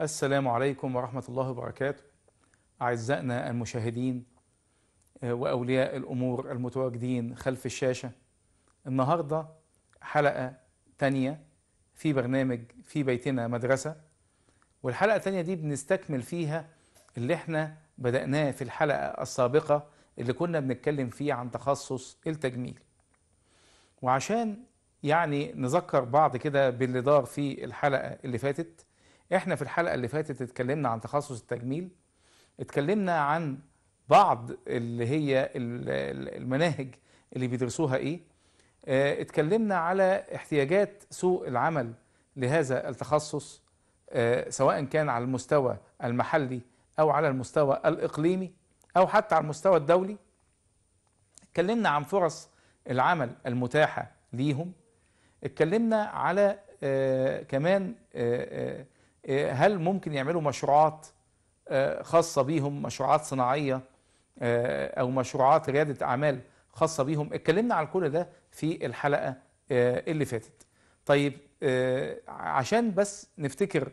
السلام عليكم ورحمة الله وبركاته أعزائنا المشاهدين آه، وأولياء الأمور المتواجدين خلف الشاشة النهاردة حلقة تانية في برنامج في بيتنا مدرسة والحلقة الثانيه دي بنستكمل فيها اللي احنا بدأناه في الحلقة السابقة اللي كنا بنتكلم فيه عن تخصص التجميل وعشان يعني نذكر بعض كده باللي دار في الحلقة اللي فاتت احنا في الحلقه اللي فاتت اتكلمنا عن تخصص التجميل اتكلمنا عن بعض اللي هي المناهج اللي بيدرسوها ايه آه، اتكلمنا على احتياجات سوق العمل لهذا التخصص آه، سواء كان على المستوى المحلي او على المستوى الاقليمي او حتى على المستوى الدولي اتكلمنا عن فرص العمل المتاحه ليهم اتكلمنا على آه، كمان آه، هل ممكن يعملوا مشروعات آه، خاصة بيهم مشروعات صناعية آه، أو مشروعات ريادة أعمال خاصة بيهم اتكلمنا عن كل ده في الحلقة اللي فاتت طيب عشان بس نفتكر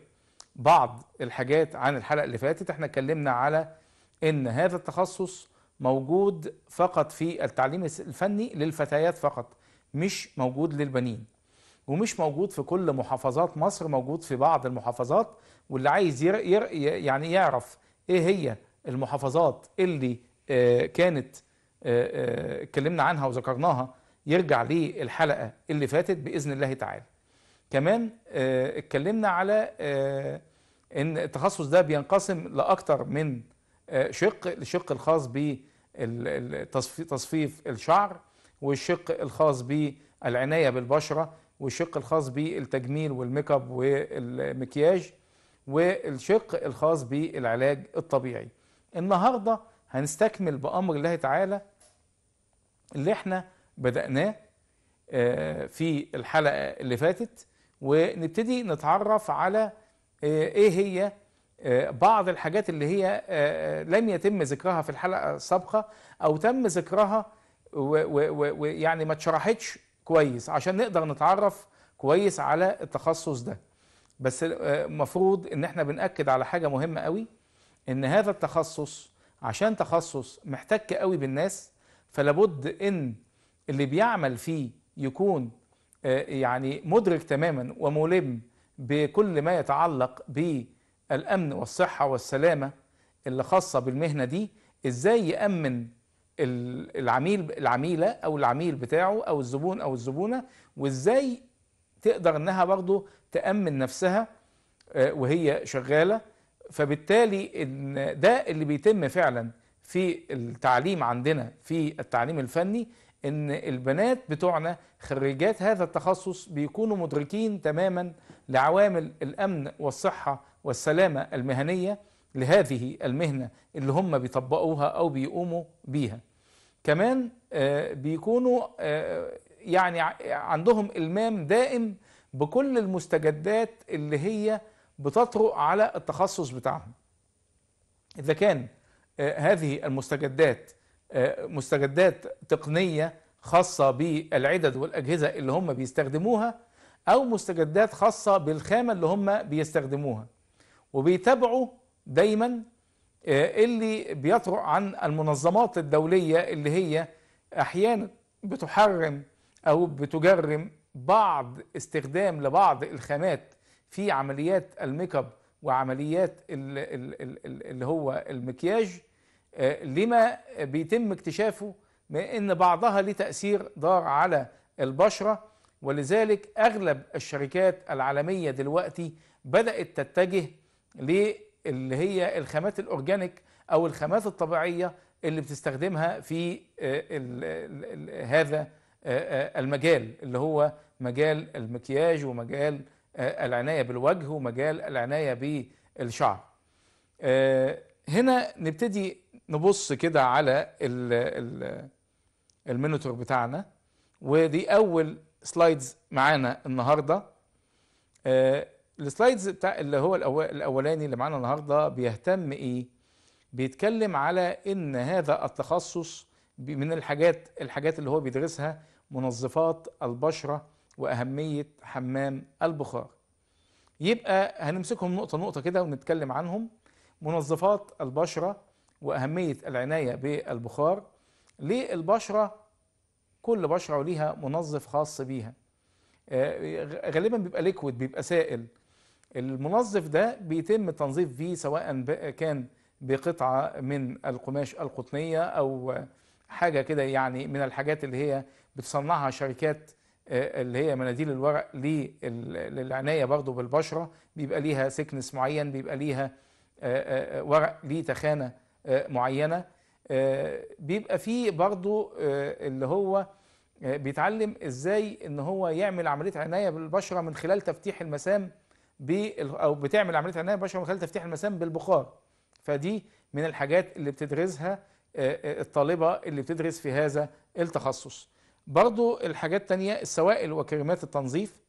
بعض الحاجات عن الحلقة اللي فاتت احنا اتكلمنا على ان هذا التخصص موجود فقط في التعليم الفني للفتيات فقط مش موجود للبنين ومش موجود في كل محافظات مصر موجود في بعض المحافظات واللي عايز ير ير يعني يعرف ايه هي المحافظات اللي آه، كانت آه، آه، اتكلمنا عنها وذكرناها يرجع للحلقة اللي فاتت بإذن الله تعالى كمان اتكلمنا على ان التخصص ده بينقسم لأكتر من شق الشق الخاص بتصفيف الشعر والشق الخاص بالعناية بالبشرة والشق الخاص بالتجميل والميك اب والمكياج والشق الخاص بالعلاج الطبيعي النهارده هنستكمل بأمر الله تعالى اللي احنا بدأناه آه، في الحلقة اللي فاتت ونبتدي نتعرف على آه، ايه هي آه، بعض الحاجات اللي هي لم يتم ذكرها في الحلقة السابقة او تم ذكرها ويعني ما اتشرحتش كويس عشان نقدر نتعرف كويس على التخصص ده بس المفروض آه، ان احنا بنأكد على حاجة مهمة قوي ان هذا التخصص عشان تخصص محتك قوي بالناس فلابد ان اللي بيعمل فيه يكون آه، يعني مدرك تماما وملم بكل ما يتعلق بالامن والصحه والسلامه اللي خاصه بالمهنه دي ازاي يامن العميل العميله او العميل بتاعه او الزبون او الزبونه وازاي تقدر انها برضه تامن نفسها آه، وهي شغاله فبالتالي إن ده اللي بيتم فعلا في التعليم عندنا في التعليم الفني ان البنات بتوعنا خريجات هذا التخصص بيكونوا مدركين تماما لعوامل الامن والصحه والسلامه المهنيه لهذه المهنة اللي هم بيطبقوها أو بيقوموا بيها كمان آه، بيكونوا آه، يعني عندهم إلمام دائم بكل المستجدات اللي هي بتطرق على التخصص بتاعهم إذا كان آه، هذه المستجدات مستجدات تقنية خاصة بالعدد والأجهزة اللي هم بيستخدموها أو مستجدات خاصة بالخامة اللي هم بيستخدموها وبيتابعوا دايما آه، اللي بيطرق عن المنظمات الدولية اللي هي أحيانا بتحرم أو بتجرم بعض استخدام لبعض الخامات في عمليات الميك اب وعمليات اللي هو المكياج آه، لما بيتم اكتشافه من ان بعضها ليه تاثير ضار على البشره ولذلك اغلب الشركات العالميه دلوقتي بدات تتجه اللي هي الخامات الاورجانيك او الخامات الطبيعيه اللي بتستخدمها في آه، هذا آه، آه، المجال اللي هو مجال المكياج ومجال العنايه بالوجه ومجال العنايه بالشعر. هنا نبتدي نبص كده على المينوتور بتاعنا ودي اول سلايدز معانا النهارده السلايدز بتاع اللي هو الاولاني اللي معانا النهارده بيهتم ايه بيتكلم على ان هذا التخصص من الحاجات الحاجات اللي هو بيدرسها منظفات البشره واهميه حمام البخار يبقى هنمسكهم نقطه نقطه كده ونتكلم عنهم منظفات البشره واهميه العنايه بالبخار ليه البشره كل بشره وليها منظف خاص بيها آه، غالبا بيبقى ليكويد بيبقى سائل المنظف ده بيتم التنظيف فيه سواء كان بقطعة من القماش القطنية أو حاجة كده يعني من الحاجات اللي هي بتصنعها شركات آه، اللي هي مناديل الورق للعناية برضو بالبشرة بيبقى ليها سكنس معين بيبقى ليها آه، آه، ورق ليه تخانة معينة بيبقى فيه برضو اللي هو بيتعلم ازاي ان هو يعمل عملية عناية بالبشرة من خلال تفتيح المسام او بتعمل عمليه عنايه مباشره من خلال تفتيح المسام بالبخار فدي من الحاجات اللي بتدرسها آه، آه، الطالبه اللي بتدرس في هذا التخصص برضو الحاجات الثانيه السوائل وكريمات التنظيف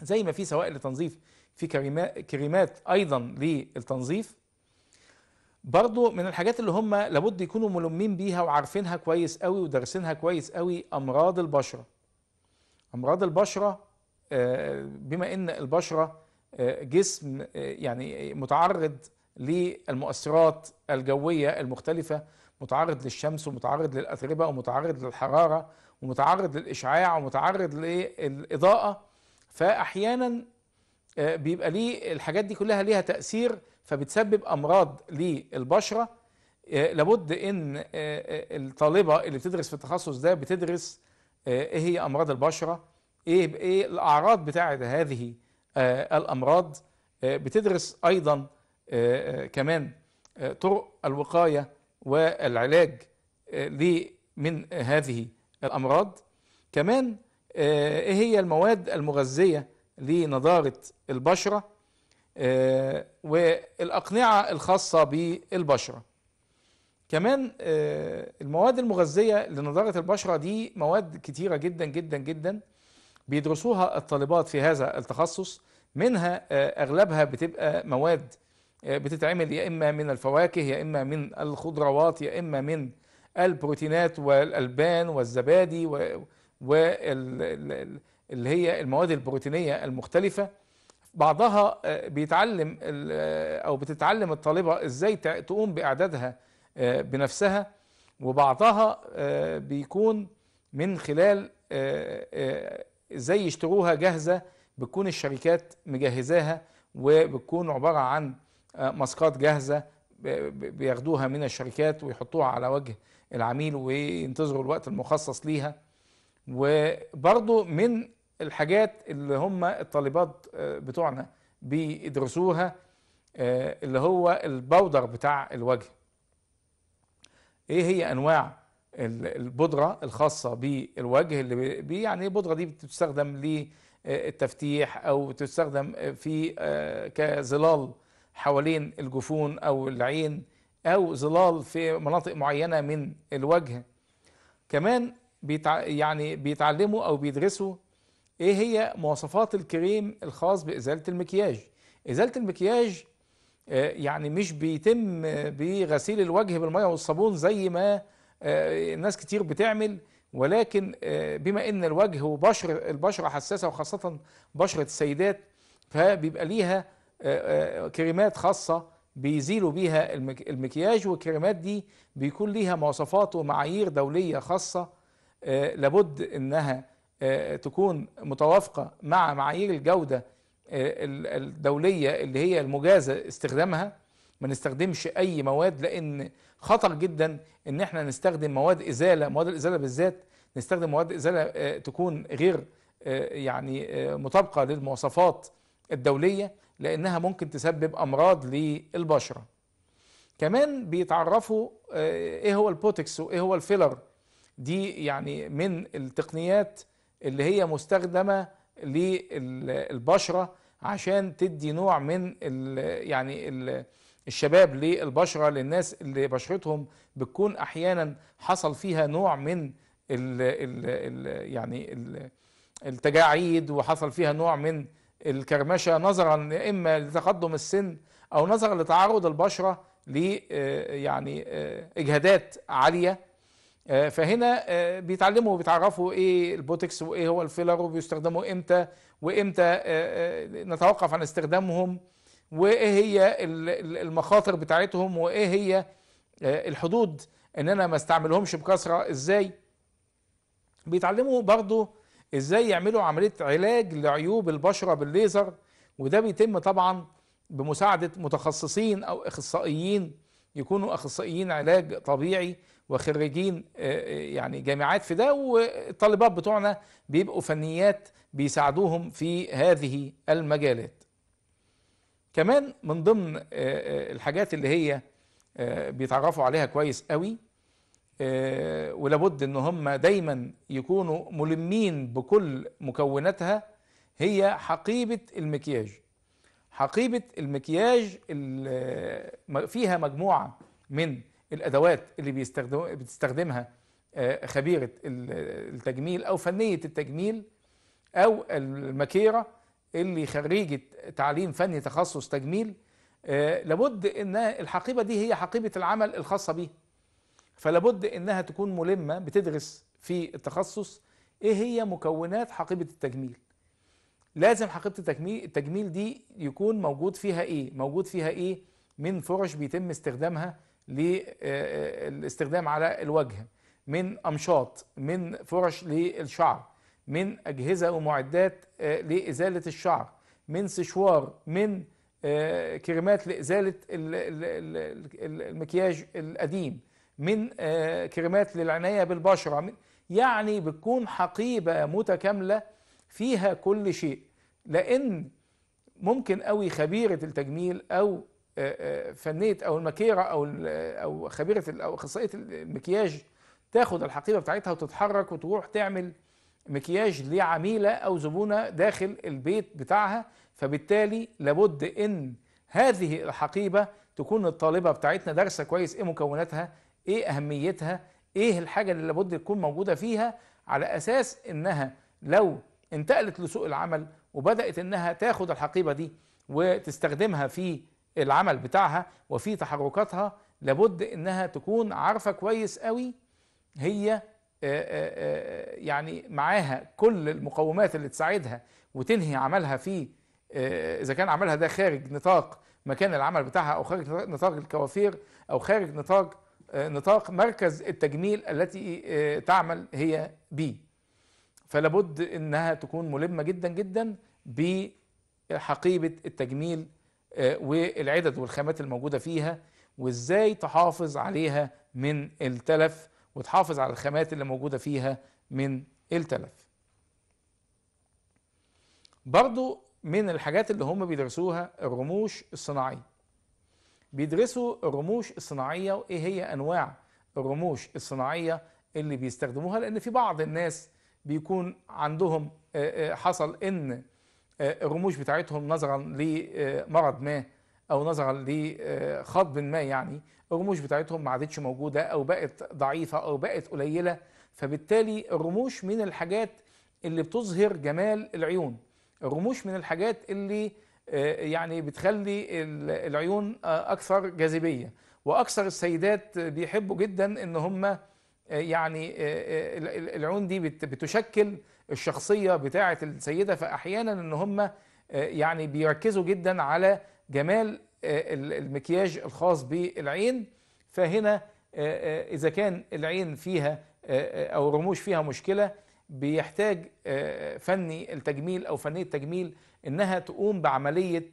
زي ما في سوائل للتنظيف في كريمات ايضا للتنظيف برضو من الحاجات اللي هم لابد يكونوا ملمين بيها وعارفينها كويس قوي ودارسينها كويس قوي امراض البشره امراض البشره آه، بما ان البشره آه، جسم آه، يعني متعرض للمؤثرات الجويه المختلفه متعرض للشمس ومتعرض للاتربه ومتعرض للحراره ومتعرض للاشعاع ومتعرض للاضاءه فاحيانا بيبقى ليه الحاجات دي كلها ليها تاثير فبتسبب امراض للبشره لابد ان الطالبه اللي بتدرس في التخصص ده بتدرس ايه هي امراض البشره ايه ايه الاعراض بتاعه هذه آه، الامراض آه، بتدرس ايضا آه، كمان طرق الوقايه والعلاج من هذه الامراض كمان ايه هي المواد المغذيه لنضاره البشره والاقنعه الخاصه بالبشره كمان المواد المغذيه لنضاره البشره دي مواد كتيره جدا جدا جدا بيدرسوها الطالبات في هذا التخصص منها آه، أغلبها بتبقى مواد آه، بتتعمل يا إما من الفواكه يا إما من الخضروات يا إما من البروتينات والألبان والزبادي واللي هي المواد البروتينية المختلفة بعضها آه، بيتعلم أو بتتعلم الطالبة إزاي تقوم بإعدادها بنفسها وبعضها بيكون من خلال ازاي يشتروها جاهزه بتكون الشركات مجهزاها وبتكون عباره عن آه، ماسكات جاهزه بياخدوها من الشركات ويحطوها على وجه العميل وينتظروا الوقت المخصص ليها وبرضو من الحاجات اللي هم الطالبات آه، بتوعنا بيدرسوها آه، اللي هو البودر بتاع الوجه ايه هي انواع البودره الخاصه بالوجه اللي بي يعني البودره دي بتستخدم للتفتيح او بتستخدم في آه، كظلال حوالين الجفون او العين او ظلال في مناطق معينه من الوجه كمان بيتع... يعني بيتعلموا او بيدرسوا ايه هي مواصفات الكريم الخاص بازاله المكياج ازاله المكياج آه، يعني مش بيتم بغسيل الوجه بالميه والصابون زي ما آه، ناس كتير بتعمل ولكن آه، بما ان الوجه وبشر البشره حساسه وخاصه بشره السيدات فبيبقى ليها آه، كريمات خاصه بيزيلوا بيها المكياج والكريمات دي بيكون ليها مواصفات ومعايير دوليه خاصه لابد انها تكون متوافقه مع معايير الجوده الدوليه اللي هي المجازه استخدامها ما نستخدمش اي مواد لان خطر جدا ان احنا نستخدم مواد ازاله مواد الازاله بالذات نستخدم مواد ازاله آه، تكون غير آه، يعني آه، مطابقه للمواصفات الدوليه لانها ممكن تسبب امراض للبشره كمان بيتعرفوا ايه هو البوتكس وايه هو الفيلر دي يعني من التقنيات اللي هي مستخدمه للبشره عشان تدي نوع من الـ يعني ال الشباب للبشرة للناس اللي بشرتهم بتكون أحيانا حصل فيها نوع من ال ال يعني الـ التجاعيد وحصل فيها نوع من الكرمشة نظرا إما لتقدم السن أو نظرا لتعرض البشرة ل آه، يعني آه، إجهادات عالية آه، فهنا بيتعلموا وبيتعرفوا ايه البوتكس وايه هو الفيلر وبيستخدموا امتى وامتى نتوقف عن استخدامهم وايه هي المخاطر بتاعتهم وايه هي آه، الحدود ان انا ما استعملهمش بكثره ازاي بيتعلموا برضو ازاي يعملوا عمليه علاج لعيوب البشره بالليزر وده بيتم طبعا بمساعده متخصصين او اخصائيين يكونوا اخصائيين علاج طبيعي وخريجين آه، آه، يعني جامعات في ده والطالبات بتوعنا بيبقوا فنيات بيساعدوهم في هذه المجالات كمان من ضمن آه، آه، الحاجات اللي هي آه، بيتعرفوا عليها كويس قوي ولابد ان هم دايما يكونوا ملمين بكل مكوناتها هي حقيبه المكياج حقيبه المكياج فيها مجموعه من الادوات اللي بيستخدم بتستخدمها خبيره التجميل او فنيه التجميل او المكيره اللي خريجة تعليم فني تخصص تجميل آه، لابد ان الحقيبة دي هي حقيبة العمل الخاصة بيه فلابد انها تكون ملمة بتدرس في التخصص ايه هي مكونات حقيبة التجميل لازم حقيبة التجميل, التجميل دي يكون موجود فيها ايه موجود فيها ايه من فرش بيتم استخدامها للاستخدام آه، آه، على الوجه من أمشاط من فرش للشعر من أجهزة ومعدات آه، لإزالة الشعر من سشوار من آه، كريمات لإزالة المكياج القديم من آه، كريمات للعناية بالبشرة يعني بتكون حقيبة متكاملة فيها كل شيء لأن ممكن قوي خبيرة التجميل أو فنية أو المكيرة أو أو خبيرة أو أخصائية المكياج تاخد الحقيبة بتاعتها وتتحرك وتروح تعمل مكياج لعميلة أو زبونة داخل البيت بتاعها فبالتالي لابد إن هذه الحقيبة تكون الطالبة بتاعتنا دارسة كويس إيه مكوناتها إيه أهميتها إيه الحاجة اللي لابد تكون موجودة فيها على أساس إنها لو انتقلت لسوق العمل وبدأت إنها تاخد الحقيبة دي وتستخدمها في العمل بتاعها وفي تحركاتها لابد إنها تكون عارفة كويس قوي هي آه، آه، آه، يعني معاها كل المقومات اللي تساعدها وتنهي عملها في اذا كان عملها ده خارج نطاق مكان العمل بتاعها او خارج نطاق الكوافير او خارج نطاق نطاق مركز التجميل التي تعمل هي بيه فلابد انها تكون ملمه جدا جدا بحقيبه التجميل والعدد والخامات الموجوده فيها وازاي تحافظ عليها من التلف وتحافظ على الخامات اللي موجودة فيها من التلف برضو من الحاجات اللي هم بيدرسوها الرموش الصناعية بيدرسوا الرموش الصناعية وإيه هي أنواع الرموش الصناعية اللي بيستخدموها لأن في بعض الناس بيكون عندهم آه، آه، حصل إن آه، الرموش بتاعتهم نظرا لمرض ما أو نظرا لخطب ما يعني الرموش بتاعتهم ما عادتش موجوده او بقت ضعيفه او بقت قليله فبالتالي الرموش من الحاجات اللي بتظهر جمال العيون الرموش من الحاجات اللي آه، يعني بتخلي العيون آه، اكثر جاذبيه واكثر السيدات بيحبوا جدا ان هم آه، يعني العيون دي بتشكل الشخصيه بتاعه السيده فاحيانا ان هم يعني بيركزوا جدا على جمال آه، المكياج الخاص بالعين فهنا آه، آه، إذا كان العين فيها أو الرموش فيها مشكلة بيحتاج فني التجميل أو فنية التجميل إنها تقوم بعملية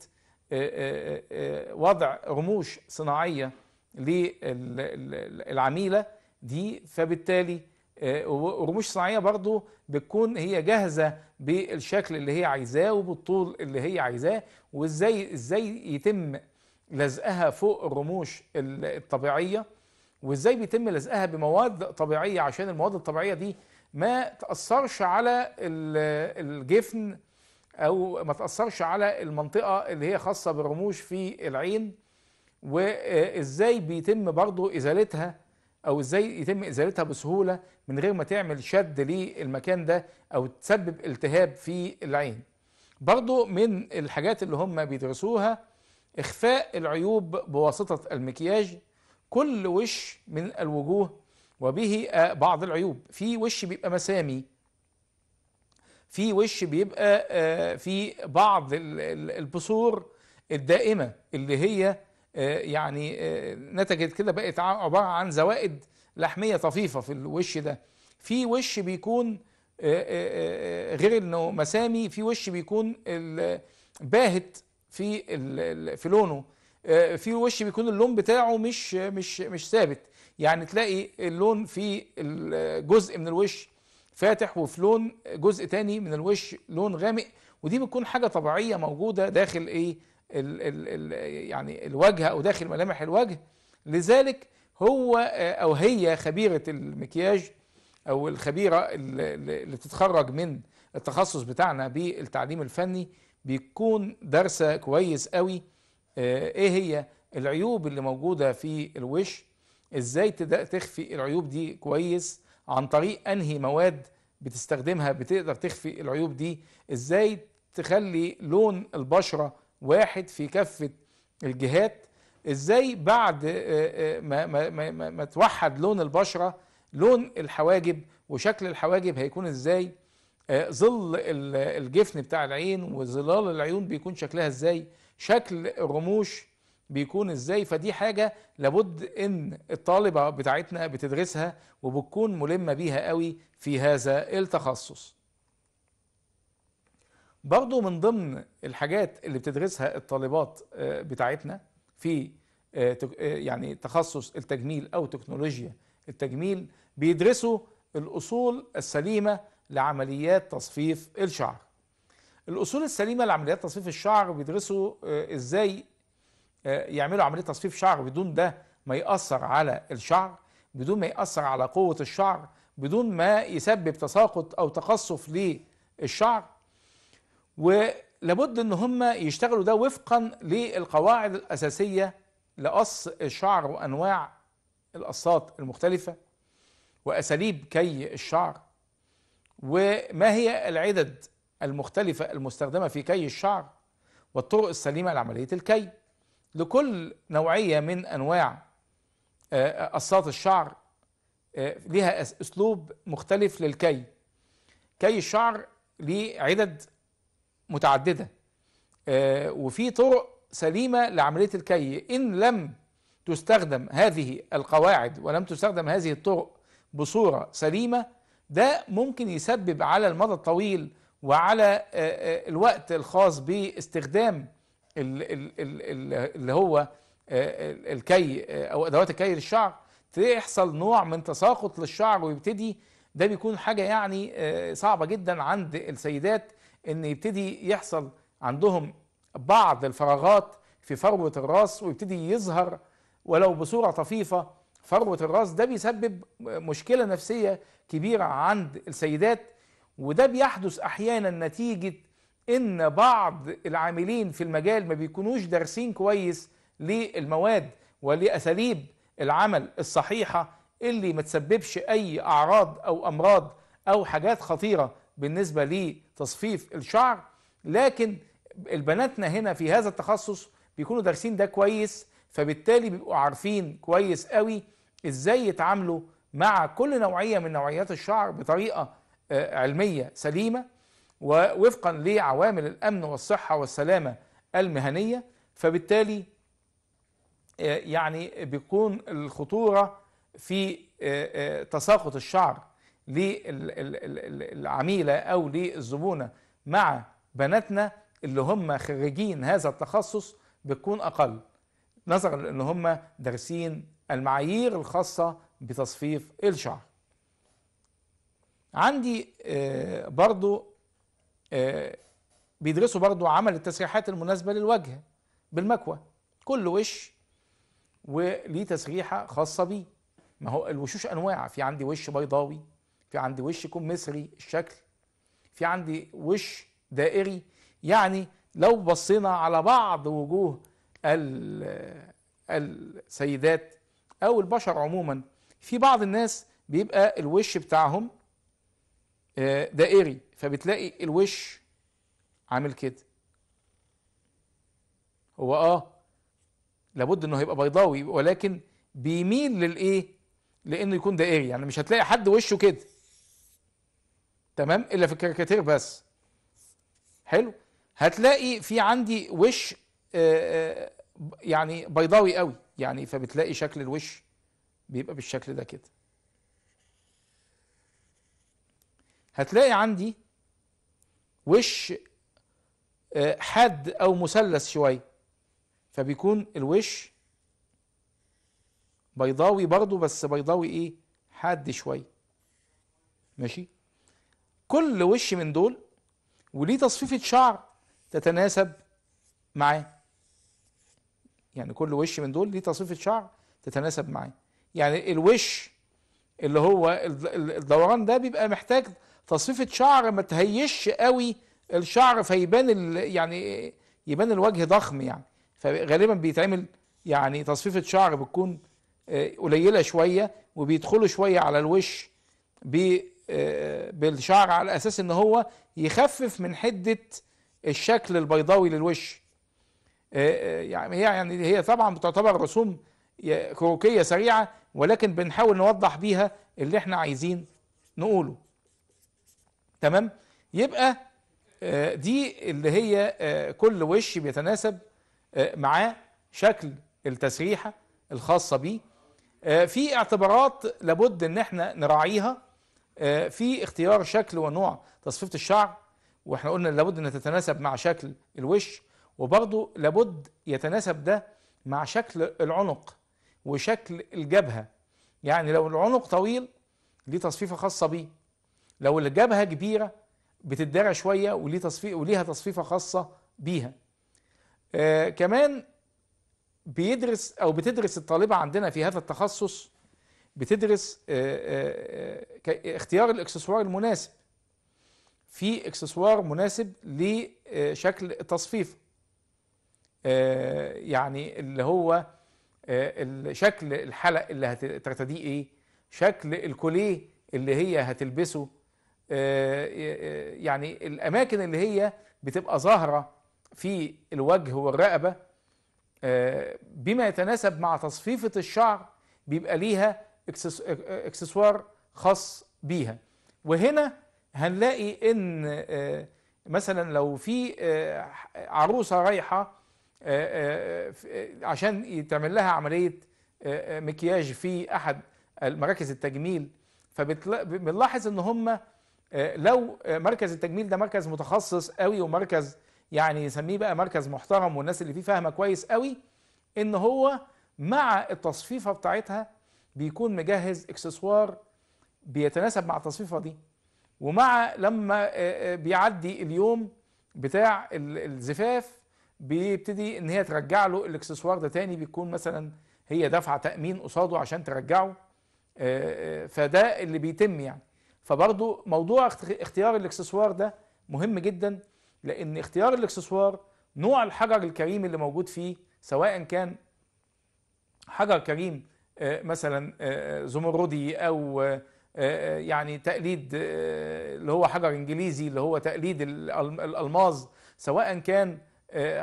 وضع رموش صناعية للعميلة دي فبالتالي ورموش صناعية برضو بتكون هي جاهزة بالشكل اللي هي عايزاه وبالطول اللي هي عايزاه وازاي ازاي يتم لزقها فوق الرموش الطبيعيه وازاي بيتم لزقها بمواد طبيعيه عشان المواد الطبيعيه دي ما تاثرش على الجفن او ما تاثرش على المنطقه اللي هي خاصه بالرموش في العين وازاي بيتم برضو ازالتها او ازاي يتم ازالتها بسهوله من غير ما تعمل شد للمكان ده او تسبب التهاب في العين برضو من الحاجات اللي هم بيدرسوها إخفاء العيوب بواسطة المكياج كل وش من الوجوه وبه آه، بعض العيوب في وش بيبقى مسامي في وش بيبقى آه، في بعض البصور الدائمة اللي هي آه، يعني نتجت كده بقت عبارة عن زوائد لحمية طفيفة في الوش ده في وش بيكون غير انه مسامي في وش بيكون باهت في في لونه آه، في الوش بيكون اللون بتاعه مش مش مش ثابت يعني تلاقي اللون في جزء من الوش فاتح وفي لون جزء تاني من الوش لون غامق ودي بتكون حاجه طبيعيه موجوده داخل ايه الـ الـ الـ يعني الوجه او داخل ملامح الوجه لذلك هو آه، او هي خبيره المكياج او الخبيره اللي تتخرج من التخصص بتاعنا بالتعليم الفني بيكون دارسه كويس قوي آه، ايه هي العيوب اللي موجوده في الوش ازاي تبدأ تخفي العيوب دي كويس عن طريق انهي مواد بتستخدمها بتقدر تخفي العيوب دي ازاي تخلي لون البشره واحد في كافه الجهات ازاي بعد آه، آه، ما, ما, ما, ما, ما توحد لون البشره لون الحواجب وشكل الحواجب هيكون ازاي آه، ظل الجفن بتاع العين وظلال العيون بيكون شكلها ازاي شكل الرموش بيكون ازاي فدي حاجة لابد ان الطالبة بتاعتنا بتدرسها وبتكون ملمة بيها قوي في هذا التخصص برضو من ضمن الحاجات اللي بتدرسها الطالبات آه، بتاعتنا في آه، يعني تخصص التجميل او تكنولوجيا التجميل بيدرسوا الاصول السليمة لعمليات تصفيف الشعر الأصول السليمة لعمليات تصفيف الشعر بيدرسوا آه، إزاي آه، يعملوا عملية تصفيف شعر بدون ده ما يأثر على الشعر بدون ما يأثر على قوة الشعر بدون ما يسبب تساقط أو تقصف للشعر ولابد ان هم يشتغلوا ده وفقا للقواعد الاساسيه لقص الشعر وانواع القصات المختلفه واساليب كي الشعر وما هي العدد المختلفة المستخدمة في كي الشعر والطرق السليمة لعملية الكي لكل نوعية من أنواع قصات آه، آه، الشعر آه، لها أسلوب مختلف للكي كي الشعر ليه عدد متعددة وفي طرق سليمة لعملية الكي إن لم تستخدم هذه القواعد ولم تستخدم هذه الطرق بصورة سليمة ده ممكن يسبب على المدى الطويل وعلى آه، آه، الوقت الخاص باستخدام اللي هو آه، الكي او ادوات الكي للشعر تحصل نوع من تساقط للشعر ويبتدي ده بيكون حاجه يعني صعبه جدا عند السيدات ان يبتدي يحصل عندهم بعض الفراغات في فروه الراس ويبتدي يظهر ولو بصوره طفيفه فروه الراس ده بيسبب مشكله نفسيه كبيرة عند السيدات وده بيحدث أحيانا نتيجة إن بعض العاملين في المجال ما بيكونوش دارسين كويس للمواد ولأساليب العمل الصحيحة اللي ما تسببش أي أعراض أو أمراض أو حاجات خطيرة بالنسبة لتصفيف الشعر لكن البناتنا هنا في هذا التخصص بيكونوا دارسين ده كويس فبالتالي بيبقوا عارفين كويس قوي ازاي يتعاملوا مع كل نوعية من نوعيات الشعر بطريقة آه، علمية سليمة ووفقا لعوامل الأمن والصحة والسلامة المهنية فبالتالي آه، يعني بيكون الخطورة في آه، تساقط الشعر للعميلة أو للزبونة مع بناتنا اللي هم خريجين هذا التخصص بتكون أقل نظرا لأن هم دارسين المعايير الخاصة بتصفيف الشعر عندي آه، برضو آه، بيدرسوا برضو عمل التسريحات المناسبة للوجه بالمكوى كل وش وليه تسريحة خاصة بيه ما هو الوشوش أنواع في عندي وش بيضاوي في عندي وش يكون مصري الشكل في عندي وش دائري يعني لو بصينا على بعض وجوه آه، السيدات أو البشر عموما في بعض الناس بيبقى الوش بتاعهم آه، دائري فبتلاقي الوش عامل كده هو اه لابد انه هيبقى بيضاوي ولكن بيميل للايه لانه يكون دائري يعني مش هتلاقي حد وشه كده تمام الا في الكاريكاتير بس حلو هتلاقي في عندي وش آآ آه، آآ آه، يعني بيضاوي قوي يعني فبتلاقي شكل الوش بيبقى بالشكل ده كده هتلاقي عندي وش آه، حاد او مثلث شويه فبيكون الوش بيضاوي برضو بس بيضاوي ايه حاد شويه ماشي كل وش من دول وليه تصفيفة شعر تتناسب معاه يعني كل وش من دول ليه تصفيفة شعر تتناسب معاه يعني الوش اللي هو الدوران ده بيبقى محتاج تصفيفة شعر ما تهيش قوي الشعر فيبان يعني يبان الوجه ضخم يعني فغالبا بيتعمل يعني تصفيفة شعر بتكون آه، قليلة شوية وبيدخلوا شوية على الوش آه، بالشعر على أساس إن هو يخفف من حدة الشكل البيضاوي للوش آه، يعني هي يعني هي طبعا بتعتبر رسوم كروكية سريعة ولكن بنحاول نوضح بيها اللي احنا عايزين نقوله تمام يبقى آه، دي اللي هي آه، كل وش بيتناسب معاه شكل التسريحة الخاصة بيه آه، في اعتبارات لابد ان احنا نراعيها في اختيار شكل ونوع تصفيفة الشعر واحنا قلنا لابد ان تتناسب مع شكل الوش وبرضه لابد يتناسب ده مع شكل العنق وشكل الجبهة يعني لو العنق طويل ليه تصفيفة خاصة بيه لو الجبهة كبيرة بتدارى شوية وليه تصفيف وليها تصفيفة خاصة بيها آه كمان بيدرس أو بتدرس الطالبة عندنا في هذا التخصص بتدرس آه آه, آه، اختيار الاكسسوار المناسب في اكسسوار مناسب لشكل التصفيفه آه، يعني اللي هو آه، شكل الحلق اللي هترتديه ايه شكل الكوليه اللي هي هتلبسه آه، آه، يعني الاماكن اللي هي بتبقى ظاهره في الوجه والرقبه بما يتناسب مع تصفيفه الشعر بيبقى ليها اكسسوار خاص بيها وهنا هنلاقي ان مثلا لو في عروسه رايحه آه، آه، آه، عشان يتعمل لها عملية مكياج في أحد مراكز التجميل فبنلاحظ ان هم لو مركز التجميل ده مركز متخصص قوي ومركز يعني نسميه بقى مركز محترم والناس اللي فيه فاهمه كويس قوي ان هو مع التصفيفه بتاعتها بيكون مجهز اكسسوار بيتناسب مع التصفيفه دي ومع لما بيعدي اليوم بتاع الزفاف بيبتدي ان هي ترجع له الاكسسوار ده تاني بيكون مثلا هي دافعه تامين قصاده عشان ترجعه آه، آه، فده اللي بيتم يعني فبرضه موضوع اختيار الاكسسوار ده مهم جدا لان اختيار الاكسسوار نوع الحجر الكريم اللي موجود فيه سواء كان حجر كريم آه، مثلا زمردي او يعني تقليد اللي هو حجر انجليزي اللي هو تقليد الالماظ سواء كان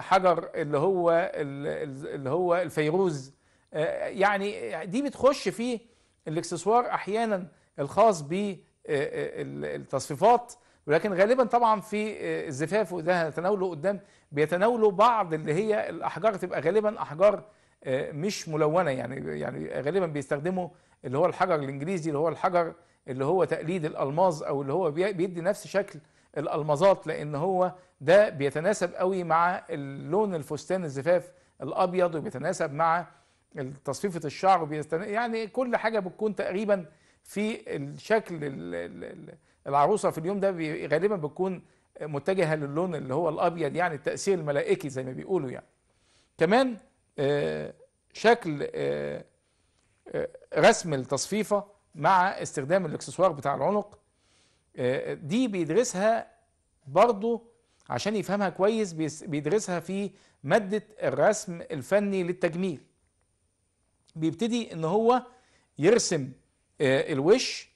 حجر اللي هو اللي هو الفيروز آه، يعني دي بتخش في الاكسسوار احيانا الخاص بالتصفيفات آه، آه، ولكن غالبا طبعا في الزفاف وده هنتناوله قدام بيتناولوا بعض اللي هي الاحجار تبقى غالبا احجار مش ملونه يعني يعني غالبا بيستخدموا اللي هو الحجر الانجليزي اللي هو الحجر اللي هو تقليد الالماظ او اللي هو بيدي نفس شكل الالمازات لان هو ده بيتناسب قوي مع اللون الفستان الزفاف الابيض وبيتناسب مع تصفيفه الشعر وبيتنا... يعني كل حاجه بتكون تقريبا في الشكل العروسه في اليوم ده غالبا بتكون متجهه للون اللي هو الابيض يعني التاثير الملائكي زي ما بيقولوا يعني كمان آه، شكل آه، آه، رسم التصفيفه مع استخدام الاكسسوار بتاع العنق آه، دي بيدرسها برضه عشان يفهمها كويس بيدرسها في مادة الرسم الفني للتجميل بيبتدي ان هو يرسم آه، الوش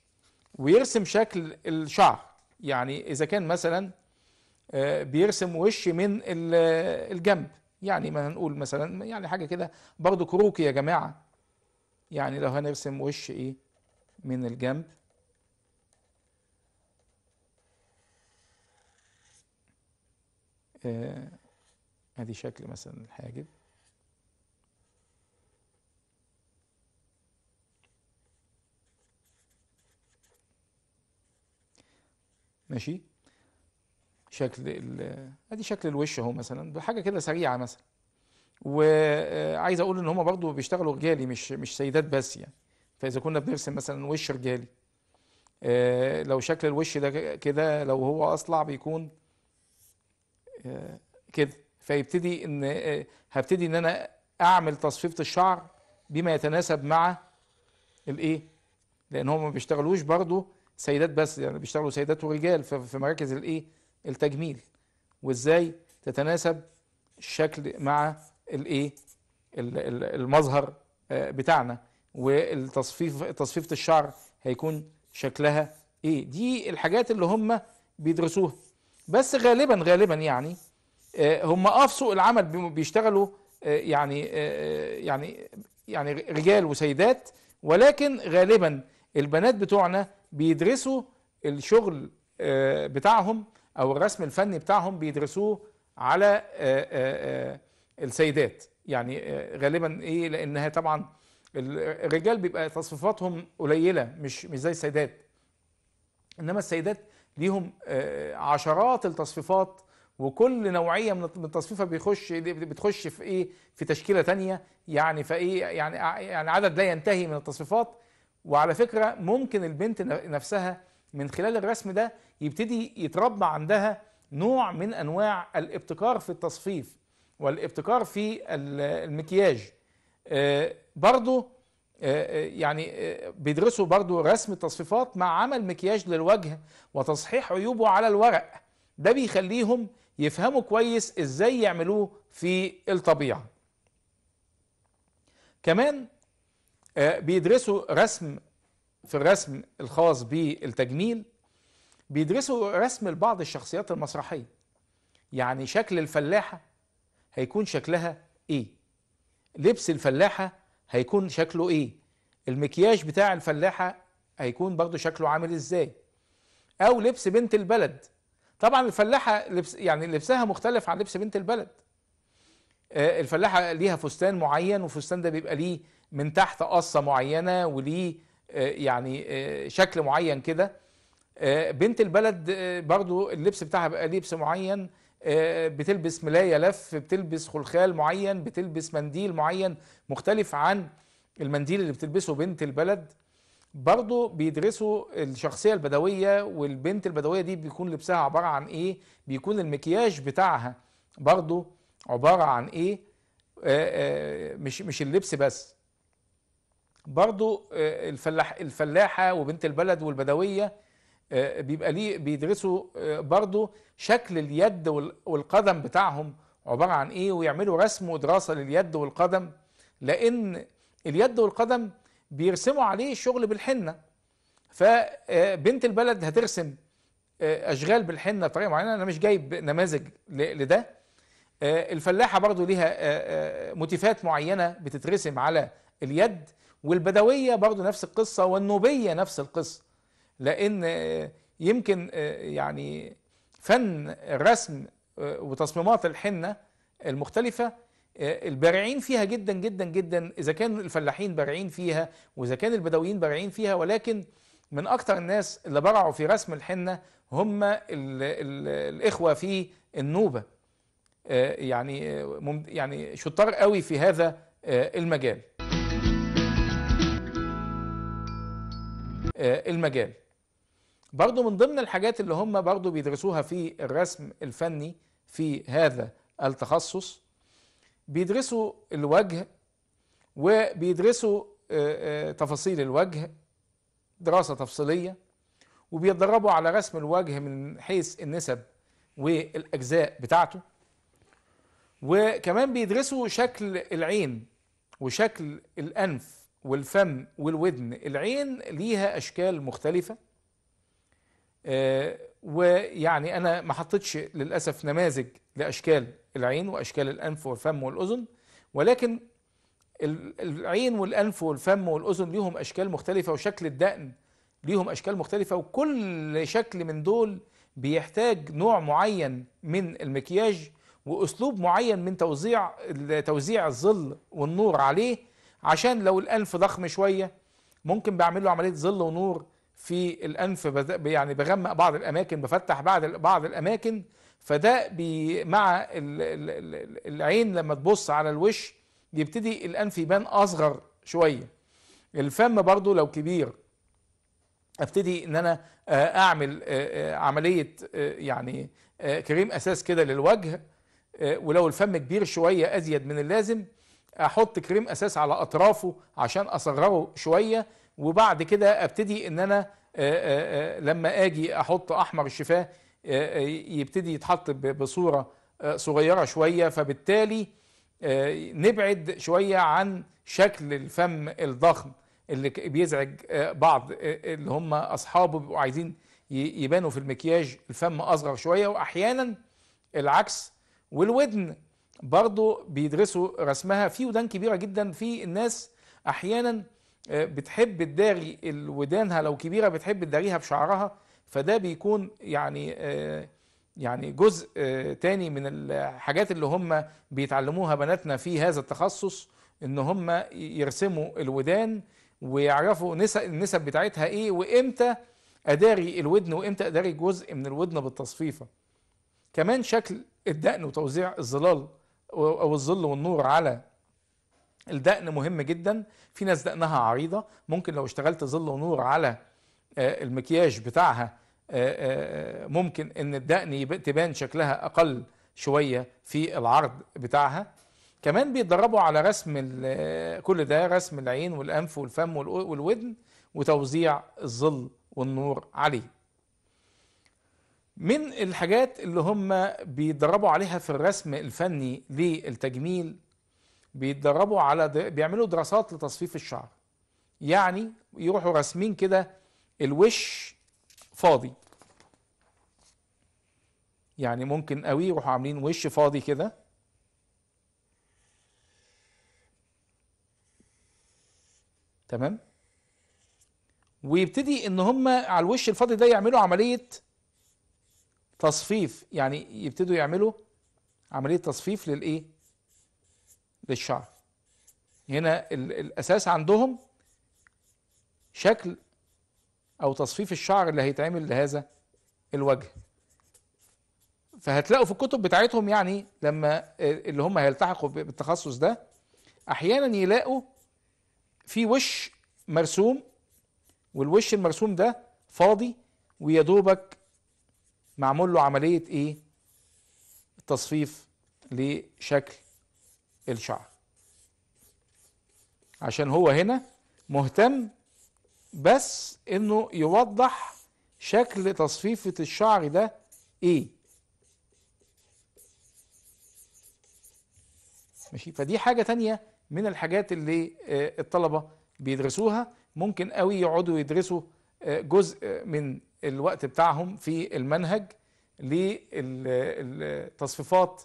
ويرسم شكل الشعر يعني اذا كان مثلا آه، بيرسم وش من الجنب يعني ما هنقول مثلا يعني حاجه كده برضو كروكي يا جماعه يعني لو هنرسم وش ايه من الجنب ادي شكل مثلا الحاجب ماشي شكل ادي شكل الوش اهو مثلا بحاجه كده سريعه مثلا وعايز اقول ان هم برضو بيشتغلوا رجالي مش مش سيدات بس يعني فاذا كنا بنرسم مثلا وش رجالي لو شكل الوش ده كده لو هو اصلع بيكون كده فيبتدي ان هبتدي ان انا اعمل تصفيفه الشعر بما يتناسب مع الايه لان هم ما بيشتغلوش برضو سيدات بس يعني بيشتغلوا سيدات ورجال في مراكز الايه التجميل وازاي تتناسب الشكل مع الايه المظهر آه، بتاعنا والتصفيف تصفيفه الشعر هيكون شكلها ايه دي الحاجات اللي هم بيدرسوها بس غالبا غالبا يعني آه، هم اه في سوق العمل بيشتغلوا آه، يعني آه، يعني يعني رجال وسيدات ولكن غالبا البنات بتوعنا بيدرسوا الشغل بتاعهم او الرسم الفني بتاعهم بيدرسوه على السيدات يعني غالبا ايه لانها طبعا الرجال بيبقى تصفيفاتهم قليله مش مش زي السيدات انما السيدات ليهم آه، عشرات التصفيفات وكل نوعيه من التصفيفه بيخش بتخش في ايه في تشكيله تانية يعني فايه يعني يعني عدد لا ينتهي من التصفيفات وعلى فكره ممكن البنت نفسها من خلال الرسم ده يبتدي يتربى عندها نوع من انواع الابتكار في التصفيف والابتكار في المكياج آه، برضه آه، آه، يعني آه، بيدرسوا برضو رسم التصفيفات مع عمل مكياج للوجه وتصحيح عيوبه على الورق ده بيخليهم يفهموا كويس ازاي يعملوه في الطبيعة كمان بيدرسوا رسم في الرسم الخاص بالتجميل بيدرسوا رسم لبعض الشخصيات المسرحية يعني شكل الفلاحة هيكون شكلها ايه لبس الفلاحة هيكون شكله ايه المكياج بتاع الفلاحة هيكون برضو شكله عامل ازاي او لبس بنت البلد طبعا الفلاحة لبس يعني لبسها مختلف عن لبس بنت البلد آه، الفلاحة ليها فستان معين والفستان ده بيبقى ليه من تحت قصة معينة وليه آه، يعني آه، شكل معين كده بنت البلد برضو اللبس بتاعها بقى لبس معين بتلبس ملاية لف بتلبس خلخال معين بتلبس منديل معين مختلف عن المنديل اللي بتلبسه بنت البلد برضه بيدرسوا الشخصية البدوية والبنت البدوية دي بيكون لبسها عبارة عن ايه بيكون المكياج بتاعها برضه عبارة عن ايه آه، آه، مش مش اللبس بس برضه آه، الفلاح الفلاحة وبنت البلد والبدوية آه، بيبقى ليه بيدرسوا آه، برضه شكل اليد والقدم بتاعهم عباره عن ايه ويعملوا رسم ودراسه لليد والقدم لان اليد والقدم بيرسموا عليه شغل بالحنه فبنت آه، البلد هترسم اشغال بالحنه بطريقه معينه انا مش جايب نماذج لده الفلاحه برضو ليها موتيفات معينه بتترسم على اليد والبدويه برضو نفس القصه والنوبيه نفس القصه لان يمكن آه، يعني فن الرسم آه، وتصميمات الحنه المختلفه آه، البارعين فيها جدا جدا جدا اذا كان الفلاحين بارعين فيها واذا كان البدويين بارعين فيها ولكن من اكثر الناس اللي برعوا في رسم الحنه هم ال ال الاخوه في النوبه يعني يعني شطار قوي في هذا المجال المجال برضو من ضمن الحاجات اللي هم برضو بيدرسوها في الرسم الفني في هذا التخصص بيدرسوا الوجه وبيدرسوا آه، آه، تفاصيل الوجه دراسة تفصيلية وبيتدربوا على رسم الوجه من حيث النسب والأجزاء بتاعته وكمان بيدرسوا شكل العين وشكل الأنف والفم والودن العين ليها أشكال مختلفة آه، ويعني انا ما حطيتش للاسف نماذج لاشكال العين واشكال الانف والفم والاذن ولكن العين والانف والفم والاذن ليهم اشكال مختلفه وشكل الدقن ليهم اشكال مختلفه وكل شكل من دول بيحتاج نوع معين من المكياج واسلوب معين من توزيع توزيع الظل والنور عليه عشان لو الانف ضخم شويه ممكن بعمل له عمليه ظل ونور في الانف يعني بغمق بعض الاماكن بفتح بعض بعض الاماكن فده بي مع العين لما تبص على الوش يبتدي الانف يبان اصغر شويه الفم برضو لو كبير ابتدي ان انا آه، اعمل آه، آه، عمليه يعني كريم اساس كده للوجه ولو الفم كبير شويه ازيد من اللازم احط كريم اساس على اطرافه عشان اصغره شويه وبعد كده ابتدي ان انا آه، آه، آه، لما اجي احط احمر الشفاه يبتدي يتحط بصوره صغيره شويه فبالتالي نبعد شويه عن شكل الفم الضخم اللي بيزعج بعض اللي هم اصحابه بيبقوا عايزين يبانوا في المكياج الفم اصغر شويه واحيانا العكس والودن برضه بيدرسوا رسمها في ودان كبيره جدا في الناس احيانا آه، بتحب تداري ودانها لو كبيره بتحب تداريها بشعرها فده بيكون يعني آه، يعني جزء آه، تاني من الحاجات اللي هم بيتعلموها بناتنا في هذا التخصص ان هم يرسموا الودان ويعرفوا نسب النسب بتاعتها ايه وامتى اداري الودن وامتى اداري جزء من الودن بالتصفيفه كمان شكل الدقن وتوزيع الظلال او الظل والنور على الدقن مهم جدا في ناس دقنها عريضه ممكن لو اشتغلت ظل ونور على آه، المكياج بتاعها آه، آه، ممكن ان الدقن تبان شكلها اقل شويه في العرض بتاعها كمان بيتدربوا على رسم كل ده رسم العين والانف والفم والودن وتوزيع الظل والنور عليه من الحاجات اللي هم بيدربوا عليها في الرسم الفني للتجميل بيتدربوا على بيعملوا دراسات لتصفيف الشعر يعني يروحوا راسمين كده الوش فاضي يعني ممكن قوي يروحوا عاملين وش فاضي كده تمام ويبتدي ان هم على الوش الفاضي ده يعملوا عمليه تصفيف يعني يبتدوا يعملوا عمليه تصفيف للايه للشعر هنا الاساس عندهم شكل او تصفيف الشعر اللي هيتعمل لهذا الوجه فهتلاقوا في الكتب بتاعتهم يعني لما اللي هم هيلتحقوا بالتخصص ده احيانا يلاقوا في وش مرسوم والوش المرسوم ده فاضي ويدوبك معمول له عمليه ايه تصفيف لشكل الشعر عشان هو هنا مهتم بس انه يوضح شكل تصفيفة الشعر ده ايه ماشي فدي حاجة تانية من الحاجات اللي آه، الطلبة بيدرسوها ممكن قوي يقعدوا يدرسوا آه، جزء آه، من الوقت بتاعهم في المنهج لتصفيفات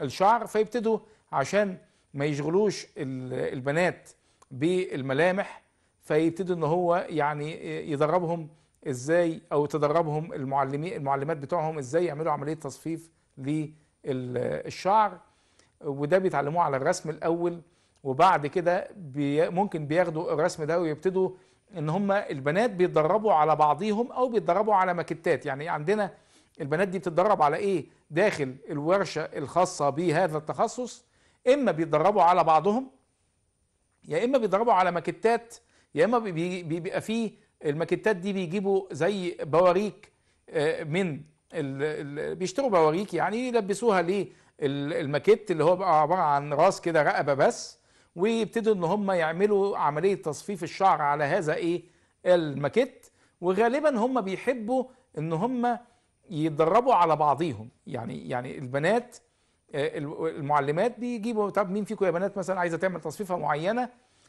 الشعر فيبتدوا عشان ما يشغلوش البنات بالملامح فيبتدوا ان هو يعني يدربهم ازاي او تدربهم المعلمين المعلمات بتوعهم ازاي يعملوا عمليه تصفيف للشعر وده بيتعلموه على الرسم الاول وبعد كده بي ممكن بياخدوا الرسم ده ويبتدوا ان هم البنات بيتدربوا على بعضيهم او بيتدربوا على ماكتات يعني عندنا البنات دي بتتدرب على ايه داخل الورشه الخاصه بهذا التخصص اما بيتدربوا على بعضهم يا اما بيتدربوا على ماكيتات يا اما بيبقى فيه الماكيتات دي بيجيبوا زي بواريك آه، من ال... بيشتروا بواريك يعني يلبسوها للماكيت اللي هو بقى عباره عن راس كده رقبه بس ويبتدوا ان هم يعملوا عمليه تصفيف الشعر على هذا ايه الماكيت وغالبا هم بيحبوا ان هم يتدربوا على بعضيهم يعني يعني البنات آه، المعلمات بيجيبوا طب مين فيكم يا بنات مثلا عايزه تعمل تصفيفه معينه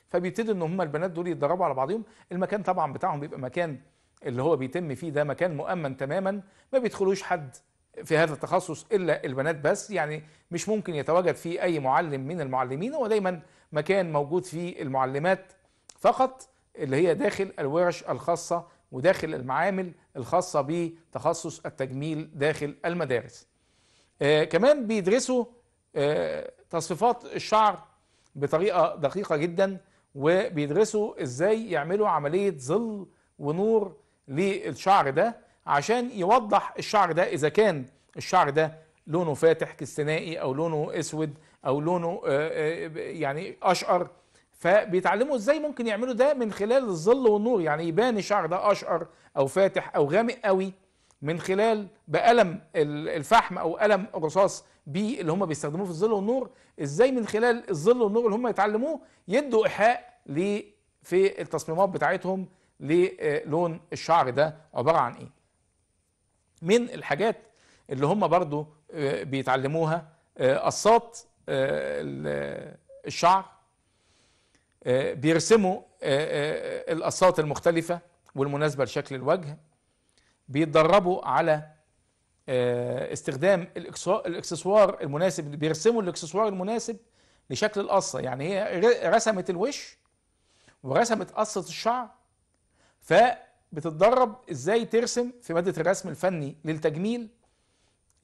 فبيبتدوا ان هم البنات دول يتدربوا على بعضهم المكان طبعا بتاعهم بيبقى مكان اللي هو بيتم فيه ده مكان مؤمن تماما ما بيدخلوش حد في هذا التخصص الا البنات بس يعني مش ممكن يتواجد فيه اي معلم من المعلمين هو دايما مكان موجود فيه المعلمات فقط اللي هي داخل الورش الخاصه وداخل المعامل الخاصه بتخصص التجميل داخل المدارس آه، كمان بيدرسوا آه، تصفيفات الشعر بطريقة دقيقة جدا وبيدرسوا ازاي يعملوا عملية ظل ونور للشعر ده عشان يوضح الشعر ده اذا كان الشعر ده لونه فاتح كستنائي او لونه اسود او لونه آه، يعني اشقر فبيتعلموا ازاي ممكن يعملوا ده من خلال الظل والنور يعني يبان الشعر ده اشقر او فاتح او غامق قوي من خلال بقلم الفحم او قلم الرصاص بي اللي هم بيستخدموه في الظل والنور ازاي من خلال الظل والنور اللي هم يتعلموه يدوا ايحاء في التصميمات بتاعتهم للون آه، الشعر ده عباره عن ايه من الحاجات اللي هم برضو آه، بيتعلموها آه، قصات الشعر بيرسموا القصات المختلفه والمناسبه لشكل الوجه بيتدربوا على آه، استخدام الاكسسوار المناسب بيرسموا الاكسسوار المناسب لشكل القصه يعني هي رسمت الوش ورسمت قصه الشعر فبتتدرب ازاي ترسم في ماده الرسم الفني للتجميل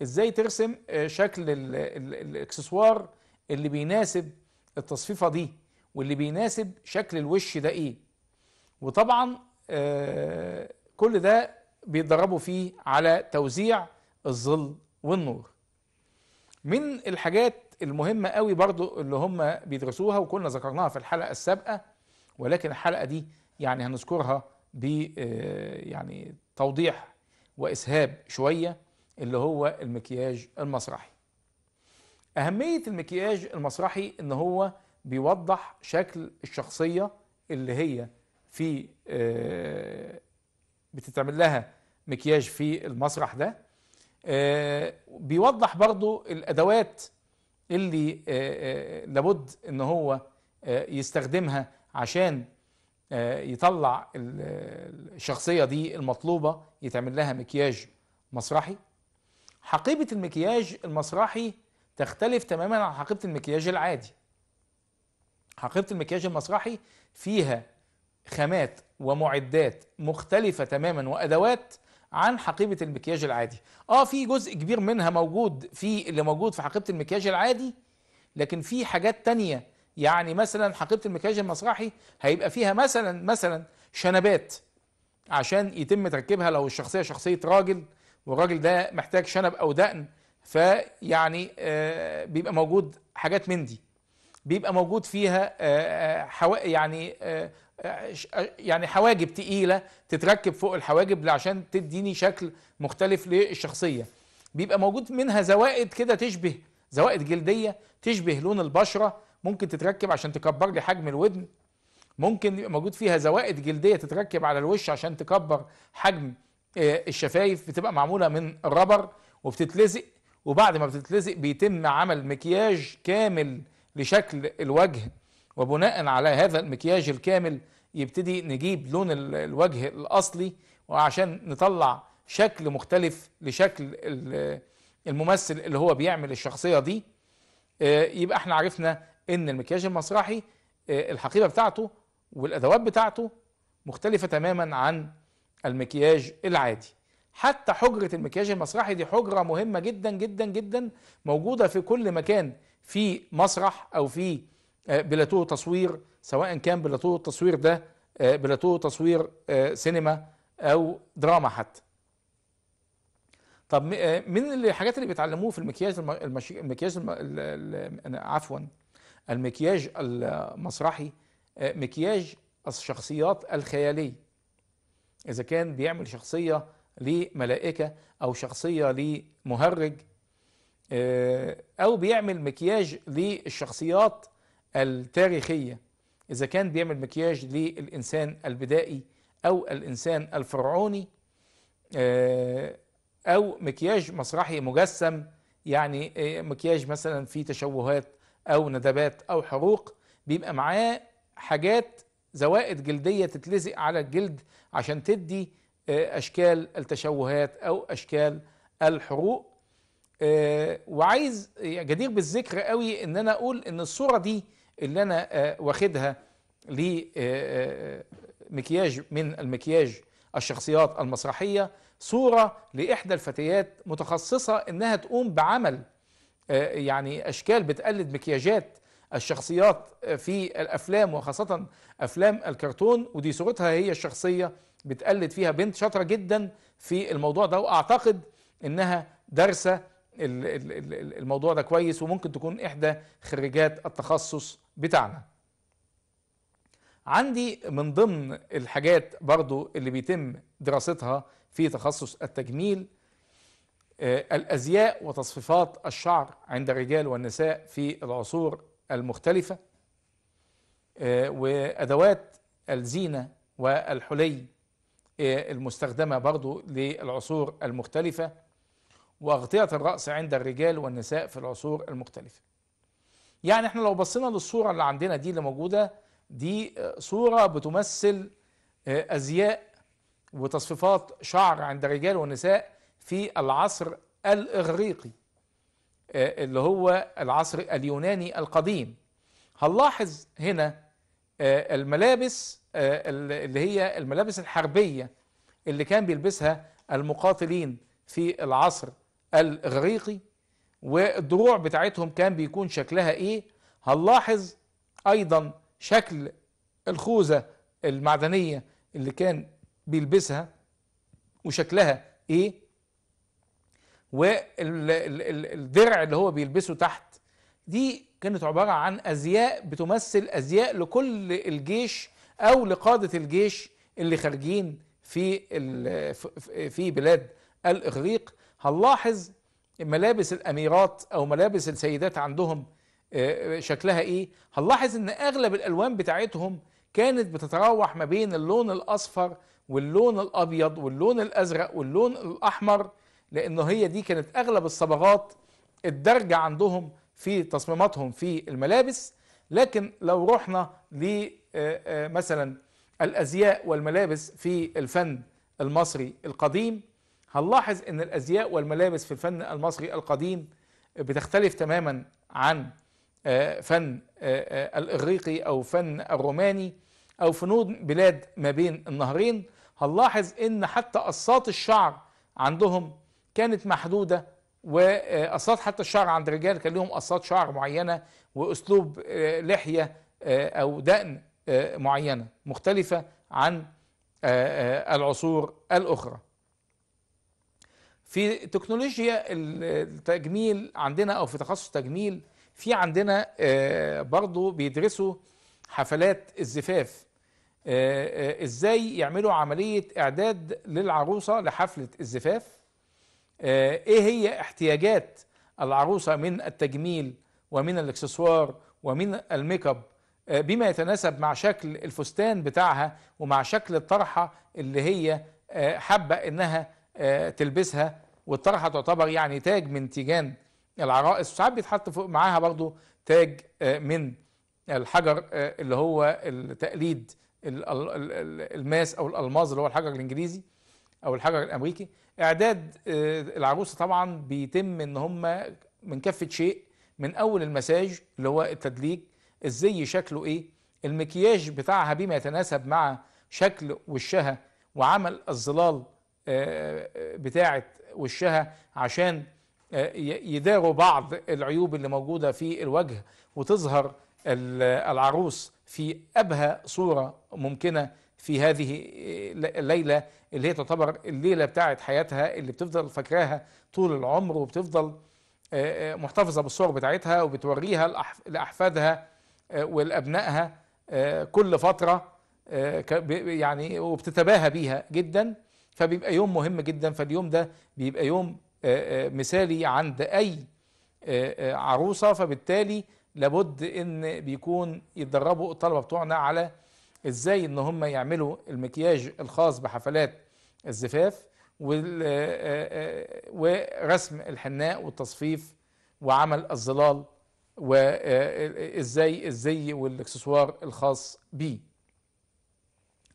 ازاي ترسم آه، شكل الاكسسوار اللي بيناسب التصفيفه دي واللي بيناسب شكل الوش ده ايه وطبعا آه، كل ده بيتدربوا فيه على توزيع الظل والنور من الحاجات المهمة قوي برضو اللي هم بيدرسوها وكنا ذكرناها في الحلقة السابقة ولكن الحلقة دي يعني هنذكرها ب آه، يعني توضيح وإسهاب شوية اللي هو المكياج المسرحي أهمية المكياج المسرحي إن هو بيوضح شكل الشخصية اللي هي في آه، بتتعمل لها مكياج في المسرح ده آه، بيوضح برضو الأدوات اللي آه، آه، لابد ان هو يستخدمها عشان يطلع الشخصية دي المطلوبة يتعمل لها مكياج مسرحي حقيبة المكياج المسرحي تختلف تماما عن حقيبة المكياج العادي حقيبة المكياج المسرحي فيها خامات ومعدات مختلفة تماما وأدوات عن حقيبة المكياج العادي اه في جزء كبير منها موجود في اللي موجود في حقيبة المكياج العادي لكن في حاجات تانية يعني مثلا حقيبة المكياج المسرحي هيبقى فيها مثلا مثلا شنبات عشان يتم تركيبها لو الشخصية شخصية راجل والراجل ده محتاج شنب أو دقن فيعني آه بيبقى موجود حاجات من دي بيبقى موجود فيها آه, آه، يعني آه يعني حواجب تقيله تتركب فوق الحواجب عشان تديني شكل مختلف للشخصيه بيبقى موجود منها زوائد كده تشبه زوائد جلديه تشبه لون البشره ممكن تتركب عشان تكبر لي حجم الودن ممكن يبقى موجود فيها زوائد جلديه تتركب على الوش عشان تكبر حجم آه، الشفايف بتبقى معموله من الربر وبتتلزق وبعد ما بتتلزق بيتم عمل مكياج كامل لشكل الوجه وبناء على هذا المكياج الكامل يبتدي نجيب لون الوجه الأصلي وعشان نطلع شكل مختلف لشكل الممثل اللي هو بيعمل الشخصية دي آه، يبقى احنا عرفنا ان المكياج المسرحي آه، الحقيبة بتاعته والأدوات بتاعته مختلفة تماما عن المكياج العادي حتى حجرة المكياج المسرحي دي حجرة مهمة جدا جدا جدا موجودة في كل مكان في مسرح أو في آه، بلاتو تصوير سواء كان بلاتو التصوير ده آه، بلاتو تصوير آه، سينما او دراما حتى طب من الحاجات اللي بيتعلموه في المكياج المكياج الم... ال... عفوا المكياج المسرحي مكياج الشخصيات الخياليه اذا كان بيعمل شخصيه لملائكه او شخصيه لمهرج او بيعمل مكياج للشخصيات التاريخية إذا كان بيعمل مكياج للإنسان البدائي أو الإنسان الفرعوني آه، أو مكياج مسرحي مجسم يعني آه، مكياج مثلا فيه تشوهات أو ندبات أو حروق بيبقى معاه حاجات زوائد جلدية تتلزق على الجلد عشان تدي آه، أشكال التشوهات أو أشكال الحروق وعايز يعني جدير بالذكر قوي ان انا اقول ان الصوره دي اللي انا آه، واخدها لمكياج آه، آه، من المكياج الشخصيات المسرحية صورة لإحدى الفتيات متخصصة إنها تقوم بعمل يعني أشكال بتقلد مكياجات الشخصيات في الأفلام وخاصة أفلام الكرتون ودي صورتها هي الشخصية بتقلد فيها بنت شاطرة جدا في الموضوع ده وأعتقد إنها دارسة الموضوع ده كويس وممكن تكون إحدى خريجات التخصص بتاعنا عندي من ضمن الحاجات برضو اللي بيتم دراستها في تخصص التجميل آه، الأزياء وتصفيفات الشعر عند الرجال والنساء في العصور المختلفة آه، وأدوات الزينة والحلي آه، المستخدمة برضو للعصور المختلفة وأغطية الرأس عند الرجال والنساء في العصور المختلفة يعني احنا لو بصينا للصورة اللي عندنا دي اللي موجودة دي آه، صورة بتمثل آه، أزياء وتصفيفات شعر عند الرجال والنساء في العصر الإغريقي آه، اللي هو العصر اليوناني القديم هنلاحظ هنا الملابس اللي هي الملابس الحربية اللي كان بيلبسها المقاتلين في العصر الإغريقي والدروع بتاعتهم كان بيكون شكلها إيه هنلاحظ أيضا شكل الخوذة المعدنية اللي كان بيلبسها وشكلها إيه والدرع اللي هو بيلبسه تحت دي كانت عبارة عن أزياء بتمثل أزياء لكل الجيش أو لقادة الجيش اللي خارجين في في بلاد الإغريق هنلاحظ ملابس الاميرات او ملابس السيدات عندهم آه، شكلها ايه هنلاحظ ان اغلب الالوان بتاعتهم كانت بتتراوح ما بين اللون الاصفر واللون الابيض واللون الازرق واللون الاحمر لانه هي دي كانت اغلب الصبغات الدرجه عندهم في تصميماتهم في الملابس لكن لو رحنا لمثلا آه، آه، الازياء والملابس في الفن المصري القديم هنلاحظ ان الازياء والملابس في الفن المصري القديم بتختلف تماما عن آه، فن آه، آه، الاغريقي او فن الروماني او فنون بلاد ما بين النهرين هنلاحظ ان حتى قصات الشعر عندهم كانت محدوده وقصات حتى الشعر عند الرجال كان لهم قصات شعر معينه واسلوب لحيه او دقن معينه مختلفه عن العصور الاخرى في تكنولوجيا التجميل عندنا او في تخصص التجميل في عندنا آه، برضو بيدرسوا حفلات الزفاف آه، آه، ازاي يعملوا عمليه اعداد للعروسه لحفله الزفاف ايه هي احتياجات العروسه من التجميل ومن الاكسسوار ومن الميك اب بما يتناسب مع شكل الفستان بتاعها ومع شكل الطرحه اللي هي حابه انها آه، تلبسها والطرحه تعتبر يعني تاج من تيجان العرائس ساعات بيتحط فوق معاها برضو تاج آه، من الحجر آه، اللي هو التقليد الماس او الالماظ اللي هو الحجر الانجليزي او الحجر الامريكي اعداد العروسه طبعا بيتم ان هم من كافه شيء من اول المساج اللي هو التدليك الزي شكله ايه المكياج بتاعها بما يتناسب مع شكل وشها وعمل الظلال آه، آه، بتاعه وشها عشان آه، يداروا بعض العيوب اللي موجوده في الوجه وتظهر العروس في ابهى صوره ممكنه في هذه الليله اللي هي تعتبر الليله بتاعه حياتها اللي بتفضل فاكراها طول العمر وبتفضل محتفظه بالصور بتاعتها وبتوريها لاحفادها ولابنائها كل فتره يعني وبتتباهى بيها جدا فبيبقى يوم مهم جدا فاليوم ده بيبقى يوم آه، آه، مثالي عند أي آه، عروسة فبالتالي لابد ان بيكون يتدربوا الطلبة بتوعنا على ازاي ان هم يعملوا المكياج الخاص بحفلات الزفاف ورسم الحناء والتصفيف وعمل الظلال وازاي الزي والاكسسوار الخاص بيه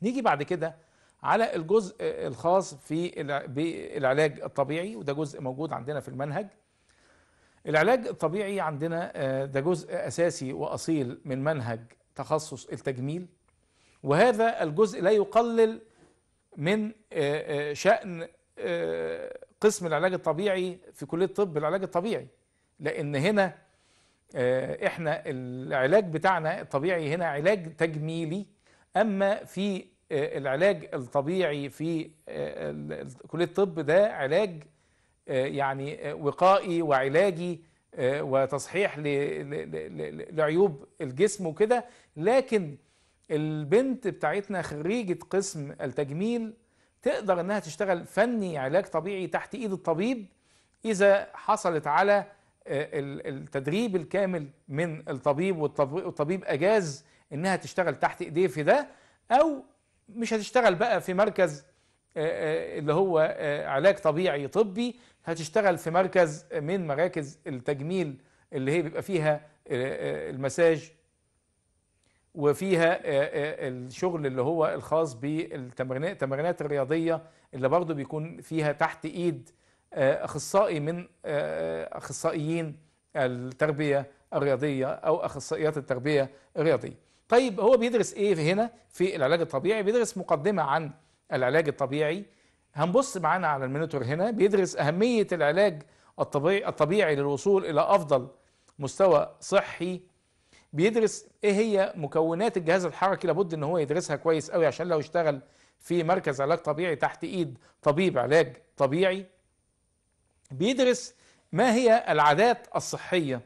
نيجي بعد كده على الجزء الخاص في بالعلاج الطبيعي وده جزء موجود عندنا في المنهج العلاج الطبيعي عندنا آه، ده جزء أساسي وأصيل من منهج تخصص التجميل وهذا الجزء لا يقلل من آه، آه، شأن قسم العلاج الطبيعي في كلية طب العلاج الطبيعي لأن هنا احنا العلاج بتاعنا الطبيعي هنا علاج تجميلي أما في العلاج الطبيعي في آه، كلية الطب ده علاج آه، يعني آه، وقائي وعلاجي وتصحيح لعيوب الجسم وكده لكن البنت بتاعتنا خريجة قسم التجميل تقدر انها تشتغل فني علاج طبيعي تحت ايد الطبيب اذا حصلت على التدريب الكامل من الطبيب والطبيب اجاز انها تشتغل تحت ايديه في ده او مش هتشتغل بقى في مركز آه، آه، اللي هو آه، علاج طبيعي طبي هتشتغل في مركز من مراكز التجميل اللي هي بيبقى فيها المساج وفيها الشغل اللي هو الخاص بالتمرينات الرياضية اللي برضو بيكون فيها تحت ايد اخصائي من اخصائيين التربية الرياضية او اخصائيات التربية الرياضية طيب هو بيدرس ايه هنا في العلاج الطبيعي بيدرس مقدمه عن العلاج الطبيعي هنبص معانا على المنتور هنا بيدرس اهميه العلاج الطبيعي الطبيعي للوصول الى افضل مستوى صحي بيدرس ايه هي مكونات الجهاز الحركي لابد ان هو يدرسها كويس قوي عشان لو اشتغل في مركز علاج طبيعي تحت ايد طبيب علاج طبيعي بيدرس ما هي العادات الصحيه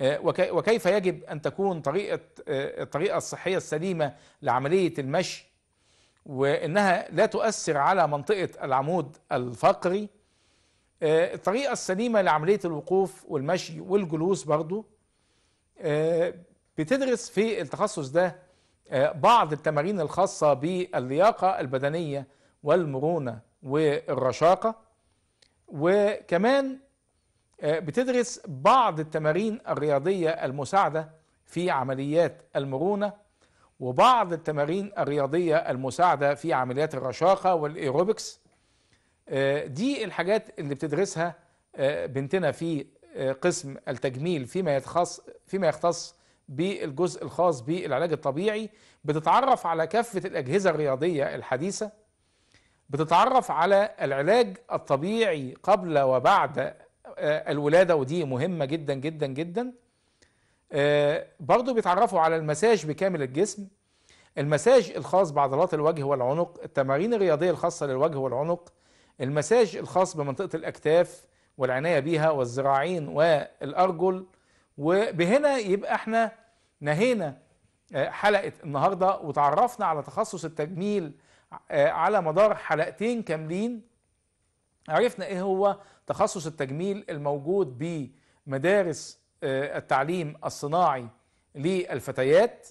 آه، وكيف يجب أن تكون طريقة آه، الطريقة الصحية السليمة لعملية المشي وإنها لا تؤثر على منطقة العمود الفقري آه، الطريقة السليمة لعملية الوقوف والمشي والجلوس برضو بتدرس في التخصص ده بعض التمارين الخاصة باللياقة البدنية والمرونة والرشاقة وكمان آه، بتدرس بعض التمارين الرياضية المساعدة في عمليات المرونة وبعض التمارين الرياضية المساعدة في عمليات الرشاقة والإيروبكس آه، دي الحاجات اللي بتدرسها آه، بنتنا في قسم التجميل فيما يتخص فيما يختص بالجزء الخاص بالعلاج الطبيعي بتتعرف على كافة الأجهزة الرياضية الحديثة بتتعرف على العلاج الطبيعي قبل وبعد آه، الولاده ودي مهمه جدا جدا جدا آه، برضو بيتعرفوا على المساج بكامل الجسم المساج الخاص بعضلات الوجه والعنق التمارين الرياضيه الخاصه للوجه والعنق المساج الخاص بمنطقه الاكتاف والعنايه بيها والذراعين والارجل وبهنا يبقى احنا نهينا آه، حلقه النهارده وتعرفنا على تخصص التجميل على مدار حلقتين كاملين عرفنا ايه هو تخصص التجميل الموجود بمدارس آه، التعليم الصناعي للفتيات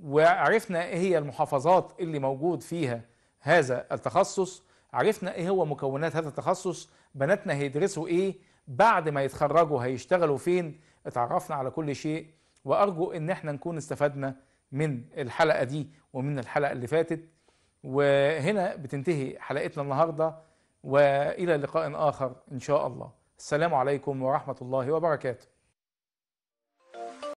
وعرفنا ايه هي المحافظات اللي موجود فيها هذا التخصص عرفنا ايه هو مكونات هذا التخصص بناتنا هيدرسوا ايه بعد ما يتخرجوا هيشتغلوا فين اتعرفنا على كل شيء وارجو ان احنا نكون استفدنا من الحلقه دي ومن الحلقه اللي فاتت وهنا بتنتهي حلقتنا النهارده والى لقاء اخر ان شاء الله السلام عليكم ورحمه الله وبركاته